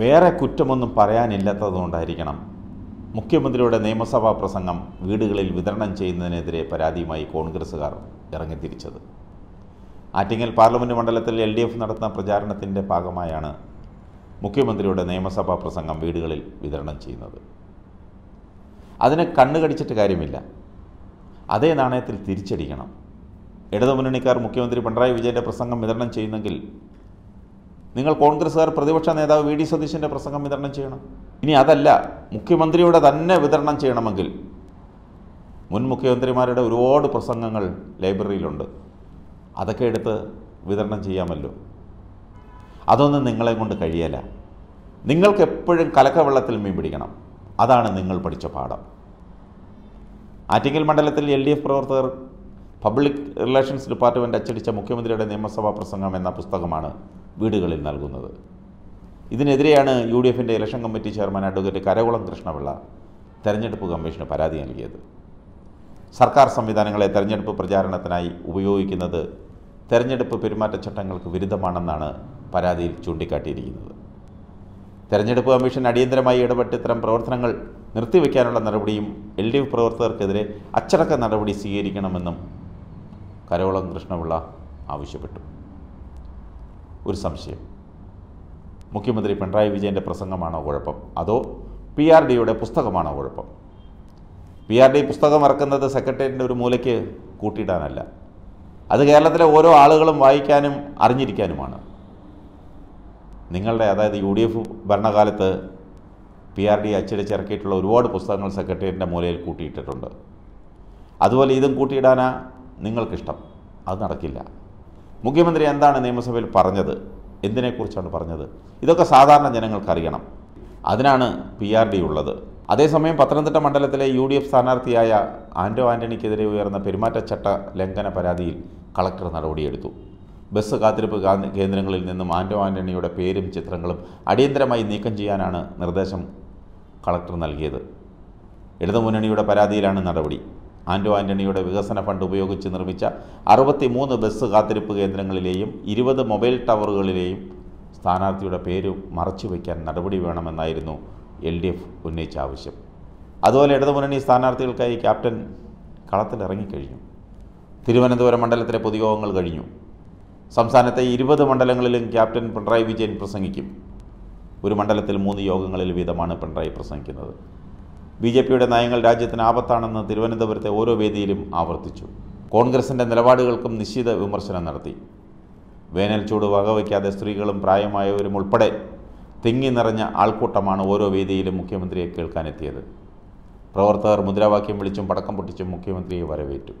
വേറെ കുറ്റമൊന്നും പറയാനില്ലാത്തതുകൊണ്ടായിരിക്കണം മുഖ്യമന്ത്രിയുടെ നിയമസഭാ പ്രസംഗം വീടുകളിൽ വിതരണം ചെയ്യുന്നതിനെതിരെ പരാതിയുമായി കോൺഗ്രസുകാർ ഇറങ്ങിത്തിരിച്ചത് ആറ്റിങ്ങൽ പാർലമെൻറ്റ് മണ്ഡലത്തിൽ എൽ ഡി എഫ് നടത്തുന്ന പ്രചാരണത്തിൻ്റെ ഭാഗമായാണ് മുഖ്യമന്ത്രിയുടെ നിയമസഭാ പ്രസംഗം വീടുകളിൽ വിതരണം ചെയ്യുന്നത് അതിന് കണ്ണുകടിച്ചിട്ട് കാര്യമില്ല അതേ നാണയത്തിൽ തിരിച്ചടിക്കണം ഇടതുമുന്നണിക്കാർ മുഖ്യമന്ത്രി പിണറായി വിജയൻ്റെ പ്രസംഗം വിതരണം ചെയ്യുന്നെങ്കിൽ നിങ്ങൾ കോൺഗ്രസ്സുകാർ പ്രതിപക്ഷ നേതാവ് വി ഡി സതീശൻ്റെ പ്രസംഗം വിതരണം ചെയ്യണം ഇനി അതല്ല മുഖ്യമന്ത്രിയുടെ തന്നെ വിതരണം ചെയ്യണമെങ്കിൽ മുൻ മുഖ്യമന്ത്രിമാരുടെ ഒരുപാട് പ്രസംഗങ്ങൾ ലൈബ്രറിയിലുണ്ട് അതൊക്കെ എടുത്ത് വിതരണം ചെയ്യാമല്ലോ അതൊന്നും നിങ്ങളെ കൊണ്ട് കഴിയല്ല നിങ്ങൾക്ക് എപ്പോഴും കലക്കവെള്ളത്തിൽ മീൻ പിടിക്കണം അതാണ് നിങ്ങൾ പഠിച്ച പാഠം ആറ്റിങ്ങൽ മണ്ഡലത്തിൽ എൽ ഡി എഫ് പ്രവർത്തകർ പബ്ലിക് റിലേഷൻസ് ഡിപ്പാർട്ട്മെൻറ്റ് അച്ചടിച്ച മുഖ്യമന്ത്രിയുടെ നിയമസഭാ പ്രസംഗം എന്ന പുസ്തകമാണ് വീടുകളിൽ നൽകുന്നത് ഇതിനെതിരെയാണ് യു ഡി എഫിൻ്റെ election committee chairman advocate Karakulam Krishnapillai തെരഞ്ഞെടുപ്പ് കമ്മീഷന് പരാതി നൽകിയത് സർക്കാർ സംവിധാനങ്ങളെ തെരഞ്ഞെടുപ്പ് പ്രചാരണത്തിനായി ഉപയോഗിക്കുന്നത് തെരഞ്ഞെടുപ്പ് പെരുമാറ്റച്ചട്ടങ്ങൾക്ക് വിരുദ്ധമാണെന്നാണ് പരാതിയിൽ ചൂണ്ടിക്കാട്ടിയിരിക്കുന്നത് തെരഞ്ഞെടുപ്പ് കമ്മീഷൻ അടിയന്തരമായി ഇടപെട്ട് ഇത്തരം പ്രവർത്തനങ്ങൾ നിർത്തിവെക്കാനുള്ള നടപടിയും എൽ ഡി എഫ് പ്രവർത്തകർക്കെതിരെ അച്ചടക്ക നടപടി സ്വീകരിക്കണമെന്നും കരകുളം കൃഷ്ണപിള്ള ആവശ്യപ്പെട്ടു ഒരു സംശയം മുഖ്യമന്ത്രി പിണറായി വിജയൻ്റെ പ്രസംഗമാണോ കുഴപ്പം അതോ പി ആർ ഡിയുടെ പുസ്തകമാണോ കുഴപ്പം പി ആർ ഡി പുസ്തകം ഇറക്കുന്നത് സെക്രട്ടേറിയറ്റിൻ്റെ ഒരു മൂലയ്ക്ക് കൂട്ടിയിടാനല്ല അത് കേരളത്തിലെ ഓരോ ആളുകളും വായിക്കാനും അറിഞ്ഞിരിക്കാനുമാണ് നിങ്ങളുടെ അതായത് യു ഡി എഫ് ഭരണകാലത്ത് പി ആർ ഡി അച്ചടിച്ചിറക്കിയിട്ടുള്ള ഒരുപാട് പുസ്തകങ്ങൾ സെക്രട്ടേറിയറ്റിൻ്റെ മൂലയിൽ കൂട്ടിയിട്ടിട്ടുണ്ട് അതുപോലെ ഇതും കൂട്ടിയിടാനാ നിങ്ങൾക്കിഷ്ടം അത് നടക്കില്ല മുഖ്യമന്ത്രി എന്താണ് നിയമസഭയിൽ പറഞ്ഞത് എന്തിനെക്കുറിച്ചാണ് പറഞ്ഞത് ഇതൊക്കെ സാധാരണ ജനങ്ങൾക്കറിയണം അതിനാണ് പി ആർ ഡി ഉള്ളത് അതേസമയം പത്തനംതിട്ട മണ്ഡലത്തിലെ യു ഡി എഫ് സ്ഥാനാർത്ഥിയായ ആൻഡോ ആൻ്റണിക്കെതിരെ ഉയർന്ന പെരുമാറ്റച്ചട്ട ലംഘന പരാതിയിൽ കളക്ടർ നടപടിയെടുത്തു ബസ് കാത്തിരിപ്പ് കേന്ദ്രങ്ങളിൽ നിന്നും ആൻഡോ ആൻ്റണിയുടെ പേരും ചിത്രങ്ങളും അടിയന്തരമായി നീക്കം ചെയ്യാനാണ് നിർദ്ദേശം കളക്ടർ നൽകിയത് ഇടതുമുന്നണിയുടെ പരാതിയിലാണ് നടപടി ആൻഡോ ആൻ്റണിയുടെ വികസന ഫണ്ട് ഉപയോഗിച്ച് നിർമ്മിച്ച അറുപത്തിമൂന്ന് ബസ് കാത്തിരിപ്പ് കേന്ദ്രങ്ങളിലെയും ഇരുപത് മൊബൈൽ ടവറുകളിലെയും സ്ഥാനാർത്ഥിയുടെ പേര് മറച്ചുവെക്കാൻ നടപടി വേണമെന്നായിരുന്നു എൽ ഡി എഫ് ഉന്നയിച്ച ആവശ്യം അതുപോലെ ഇടതുമുന്നണി സ്ഥാനാർത്ഥികൾക്കായി ക്യാപ്റ്റൻ കളത്തിലിറങ്ങിക്കഴിഞ്ഞു തിരുവനന്തപുരം മണ്ഡലത്തിലെ പൊതുയോഗങ്ങൾ കഴിഞ്ഞു സംസ്ഥാനത്തെ ഇരുപത് മണ്ഡലങ്ങളിലും ക്യാപ്റ്റൻ പിണറായി വിജയൻ പ്രസംഗിക്കും ഒരു മണ്ഡലത്തിൽ മൂന്ന് യോഗങ്ങളിൽ വീതമാണ് പിണറായി പ്രസംഗിക്കുന്നത് ബി ജെ പിയുടെ നയങ്ങൾ രാജ്യത്തിന് ആപത്താണെന്ന് തിരുവനന്തപുരത്തെ ഓരോ വേദിയിലും ആവർത്തിച്ചു കോൺഗ്രസിൻ്റെ നിലപാടുകൾക്കും നിശ്ചിത വിമർശനം നടത്തി വേനൽ ചൂട് വകവയ്ക്കാതെ സ്ത്രീകളും പ്രായമായവരും ഉൾപ്പെടെ തിങ്ങി നിറഞ്ഞ ആൾക്കൂട്ടമാണ് ഓരോ വേദിയിലും മുഖ്യമന്ത്രിയെ കേൾക്കാനെത്തിയത് പ്രവർത്തകർ മുദ്രാവാക്യം വിളിച്ചും പടക്കം പൊട്ടിച്ചും മുഖ്യമന്ത്രിയെ വരവേറ്റു